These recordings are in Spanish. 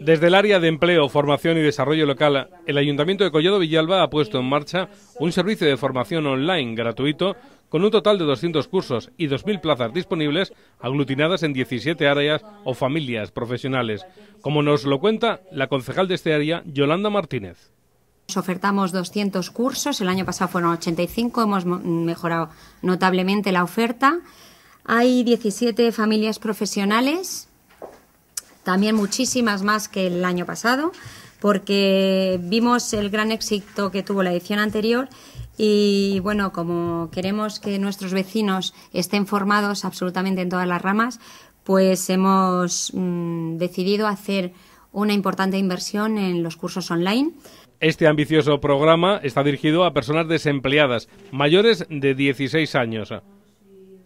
Desde el área de empleo, formación y desarrollo local, el Ayuntamiento de Collado Villalba ha puesto en marcha un servicio de formación online gratuito con un total de 200 cursos y 2.000 plazas disponibles aglutinadas en 17 áreas o familias profesionales, como nos lo cuenta la concejal de este área, Yolanda Martínez. Nos Ofertamos 200 cursos, el año pasado fueron 85, hemos mejorado notablemente la oferta. Hay 17 familias profesionales también muchísimas más que el año pasado, porque vimos el gran éxito que tuvo la edición anterior y bueno, como queremos que nuestros vecinos estén formados absolutamente en todas las ramas, pues hemos mm, decidido hacer una importante inversión en los cursos online. Este ambicioso programa está dirigido a personas desempleadas mayores de 16 años.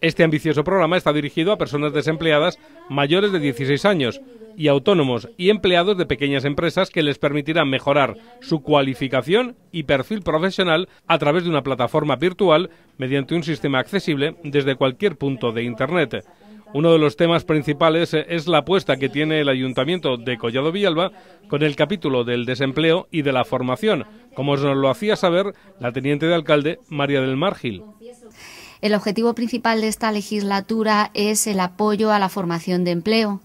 Este ambicioso programa está dirigido a personas desempleadas mayores de 16 años y autónomos y empleados de pequeñas empresas que les permitirán mejorar su cualificación y perfil profesional a través de una plataforma virtual mediante un sistema accesible desde cualquier punto de Internet. Uno de los temas principales es la apuesta que tiene el Ayuntamiento de Collado Villalba con el capítulo del desempleo y de la formación, como nos lo hacía saber la teniente de alcalde María del Márgil. El objetivo principal de esta legislatura es el apoyo a la formación de empleo.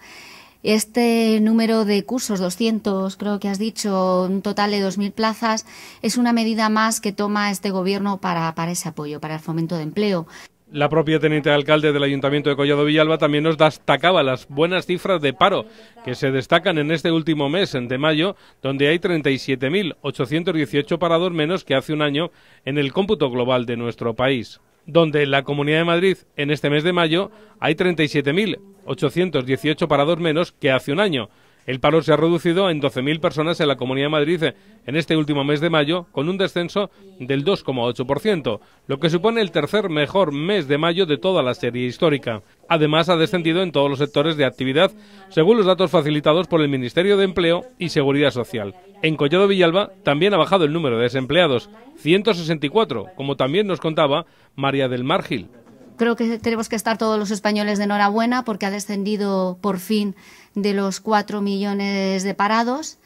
Este número de cursos, 200, creo que has dicho, un total de 2.000 plazas, es una medida más que toma este Gobierno para, ese apoyo, para el fomento de empleo. La propia teniente de alcalde del Ayuntamiento de Collado Villalba también nos destacaba las buenas cifras de paro que se destacan en este último mes, de mayo, donde hay 37.818 parados menos que hace un año en el cómputo global de nuestro país donde en la Comunidad de Madrid, en este mes de mayo, hay 37.818 parados menos que hace un año. El paro se ha reducido en 12.000 personas en la Comunidad de Madrid en este último mes de mayo, con un descenso del 2,8%, lo que supone el tercer mejor mes de mayo de toda la serie histórica. Además, ha descendido en todos los sectores de actividad, según los datos facilitados por el Ministerio de Empleo y Seguridad Social. En Collado Villalba también ha bajado el número de desempleados, 164, como también nos contaba María del Márgil creo que tenemos que estar todos los españoles de enhorabuena porque ha descendido por fin de los cuatro millones de parados.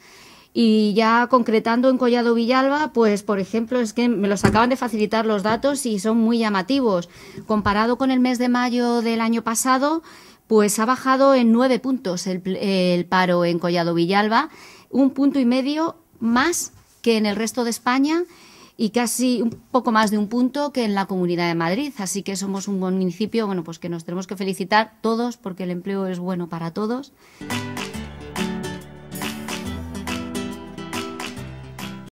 Y ya concretando en Collado Villalba, pues por ejemplo, es que me los acaban de facilitar los datos y son muy llamativos. Comparado con el mes de mayo del año pasado, pues ha bajado en nueve puntos el paro en Collado Villalba, un punto y medio más que en el resto de España y casi un poco más de un punto que en la Comunidad de Madrid. Así que somos un buen municipio, bueno, pues que nos tenemos que felicitar todos porque el empleo es bueno para todos.